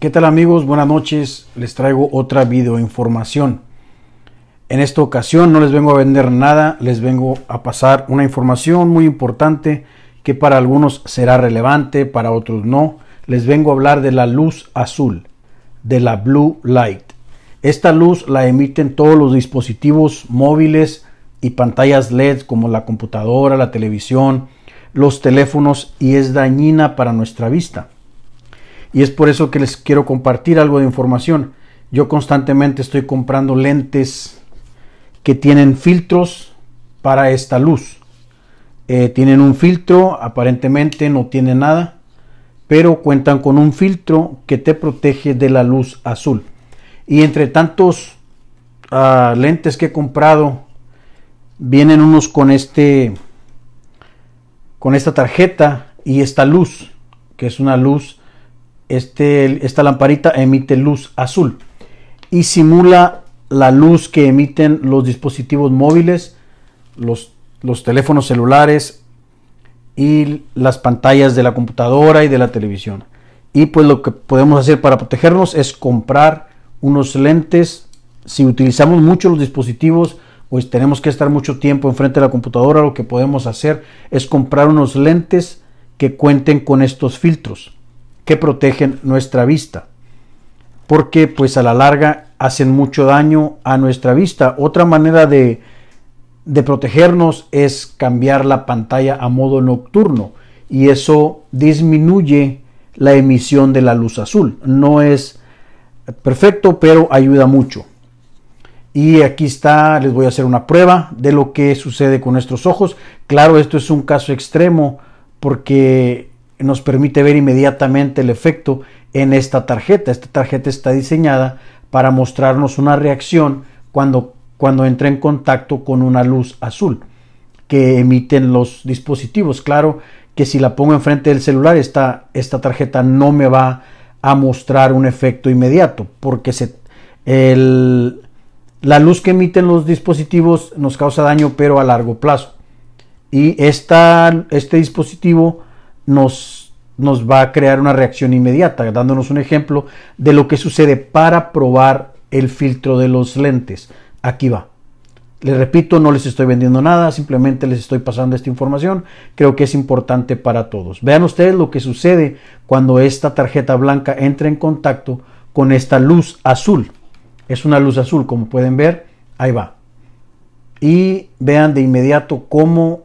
¿Qué tal amigos? Buenas noches. Les traigo otra videoinformación. En esta ocasión no les vengo a vender nada, les vengo a pasar una información muy importante que para algunos será relevante, para otros no. Les vengo a hablar de la luz azul, de la blue light. Esta luz la emiten todos los dispositivos móviles y pantallas LED como la computadora, la televisión, los teléfonos y es dañina para nuestra vista y es por eso que les quiero compartir algo de información. Yo constantemente estoy comprando lentes que tienen filtros para esta luz. Eh, tienen un filtro, aparentemente no tiene nada, pero cuentan con un filtro que te protege de la luz azul. Y entre tantos ah, lentes que he comprado, vienen unos con este con esta tarjeta y esta luz, que es una luz este, esta lamparita emite luz azul y simula la luz que emiten los dispositivos móviles, los, los teléfonos celulares y las pantallas de la computadora y de la televisión. Y pues lo que podemos hacer para protegernos es comprar unos lentes. Si utilizamos mucho los dispositivos, pues tenemos que estar mucho tiempo enfrente de la computadora, lo que podemos hacer es comprar unos lentes que cuenten con estos filtros que protegen nuestra vista, porque pues a la larga hacen mucho daño a nuestra vista. Otra manera de, de protegernos es cambiar la pantalla a modo nocturno y eso disminuye la emisión de la luz azul. No es perfecto, pero ayuda mucho. Y aquí está, les voy a hacer una prueba de lo que sucede con nuestros ojos. Claro, esto es un caso extremo porque nos permite ver inmediatamente el efecto en esta tarjeta. Esta tarjeta está diseñada para mostrarnos una reacción cuando, cuando entra en contacto con una luz azul que emiten los dispositivos. Claro que si la pongo enfrente del celular, esta, esta tarjeta no me va a mostrar un efecto inmediato porque se, la luz que emiten los dispositivos nos causa daño pero a largo plazo. Y este dispositivo nos, nos va a crear una reacción inmediata, dándonos un ejemplo de lo que sucede para probar el filtro de los lentes. Aquí va. Les repito, no les estoy vendiendo nada, simplemente les estoy pasando esta información. Creo que es importante para todos. Vean ustedes lo que sucede cuando esta tarjeta blanca entra en contacto con esta luz azul. Es una luz azul, como pueden ver, ahí va. Y vean de inmediato cómo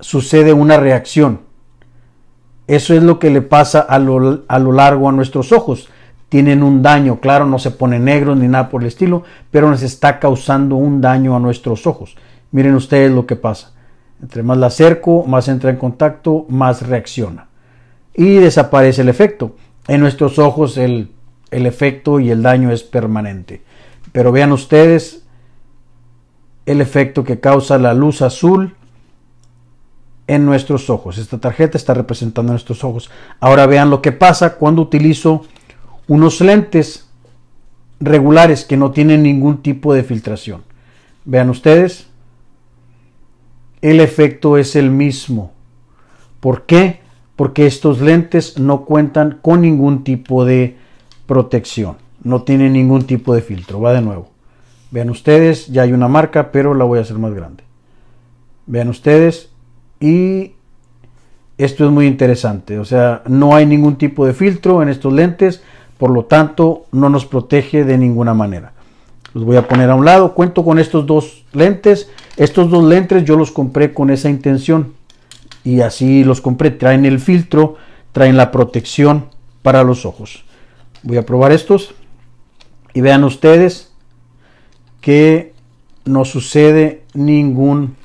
sucede una reacción. Eso es lo que le pasa a lo, largo a nuestros ojos. Tienen un daño, claro, no se pone negro ni nada por el estilo, pero nos está causando un daño a nuestros ojos. Miren ustedes lo que pasa. Entre más la acerco, más entra en contacto, más reacciona. Y desaparece el efecto. En nuestros ojos el, el efecto y el daño es permanente. Pero vean ustedes el efecto que causa la luz azul nuestros ojos. Esta tarjeta está representando nuestros ojos. Ahora vean lo que pasa cuando utilizo unos lentes regulares que no tienen ningún tipo de filtración. Vean ustedes, el efecto es el mismo. ¿Por qué? Porque estos lentes no cuentan con ningún tipo de protección. No tienen ningún tipo de filtro. Va de nuevo. Vean ustedes, ya hay una marca, pero la voy a hacer más grande. Vean ustedes, y esto es muy interesante, o sea, no hay ningún tipo de filtro en estos lentes, por lo tanto no nos protege de ninguna manera. Los voy a poner a un lado, cuento con estos dos lentes, estos dos lentes yo los compré con esa intención y así los compré, traen el filtro, traen la protección para los ojos. Voy a probar estos y vean ustedes que no sucede ningún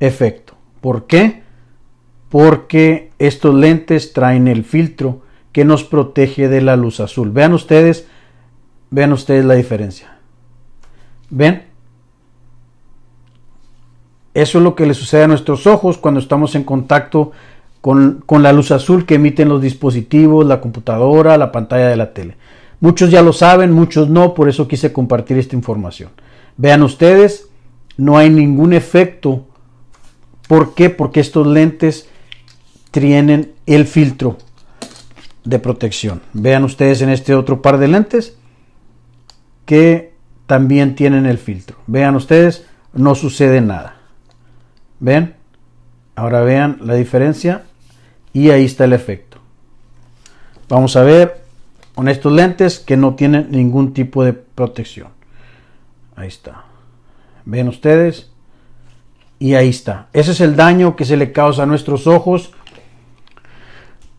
efecto. ¿Por qué? Porque estos lentes traen el filtro que nos protege de la luz azul. Vean ustedes, vean ustedes la diferencia. ¿Ven? Eso es lo que le sucede a nuestros ojos cuando estamos en contacto con, con, la luz azul que emiten los dispositivos, la computadora, la pantalla de la tele. Muchos ya lo saben, muchos no, por eso quise compartir esta información. Vean ustedes, no hay ningún efecto ¿Por qué? Porque estos lentes tienen el filtro de protección. Vean ustedes en este otro par de lentes que también tienen el filtro. Vean ustedes, no sucede nada. ¿Ven? Ahora vean la diferencia y ahí está el efecto. Vamos a ver con estos lentes que no tienen ningún tipo de protección. Ahí está. ¿Ven ustedes? Y ahí está. Ese es el daño que se le causa a nuestros ojos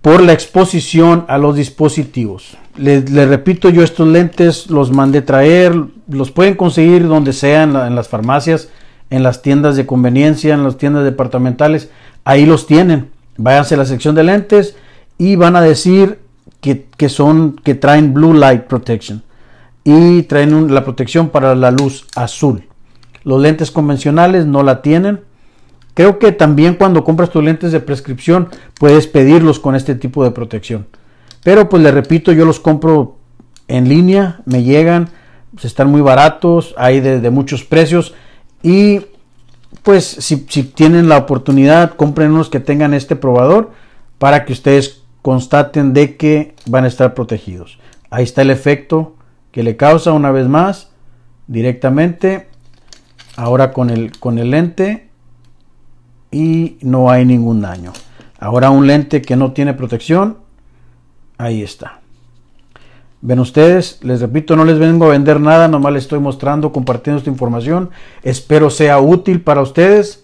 por la exposición a los dispositivos. Le, repito, yo estos lentes los mandé traer, los pueden conseguir donde sea, en, las farmacias, en las tiendas de conveniencia, en las tiendas departamentales, ahí los tienen. Váyanse a la sección de lentes y van a decir que, son, que traen Blue Light Protection y traen la protección para la luz azul. Los lentes convencionales no la tienen. Creo que también cuando compras tus lentes de prescripción puedes pedirlos con este tipo de protección. Pero pues le repito, yo los compro en línea, me llegan, pues, están muy baratos, hay de, muchos precios y pues si, si, tienen la oportunidad, compren unos que tengan este probador para que ustedes constaten de que van a estar protegidos. Ahí está el efecto que le causa una vez más directamente Ahora con el, con el lente y no hay ningún daño. Ahora un lente que no tiene protección, ahí está. Ven ustedes, les repito, no les vengo a vender nada, nomás les estoy mostrando, compartiendo esta información. Espero sea útil para ustedes.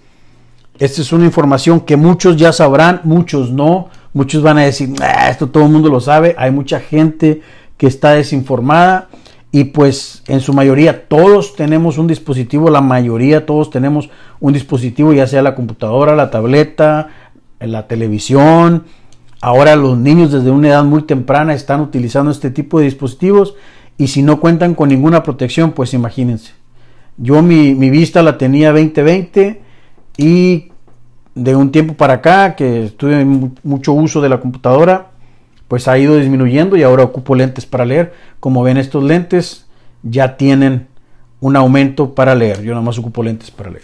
Esta es una información que muchos ya sabrán, muchos no. Muchos van a decir, ah, esto todo el mundo lo sabe. Hay mucha gente que está desinformada y pues en su mayoría todos tenemos un dispositivo, la mayoría todos tenemos un dispositivo, ya sea la computadora, la tableta, la televisión. Ahora los niños desde una edad muy temprana están utilizando este tipo de dispositivos y si no cuentan con ninguna protección, pues imagínense. Yo mi, vista la tenía 20-20 y de un tiempo para acá que tuve mucho uso de la computadora, pues ha ido disminuyendo y ahora ocupo lentes para leer. Como ven estos lentes ya tienen un aumento para leer. Yo nada más ocupo lentes para leer.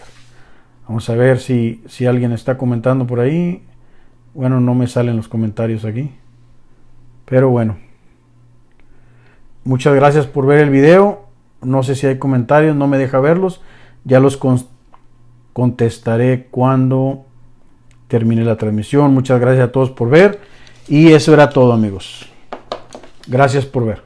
Vamos a ver si, si alguien está comentando por ahí. Bueno, no me salen los comentarios aquí. Pero bueno. Muchas gracias por ver el video. No sé si hay comentarios, no me deja verlos. Ya los contestaré cuando termine la transmisión. Muchas gracias a todos por ver. Y eso era todo amigos. Gracias por ver.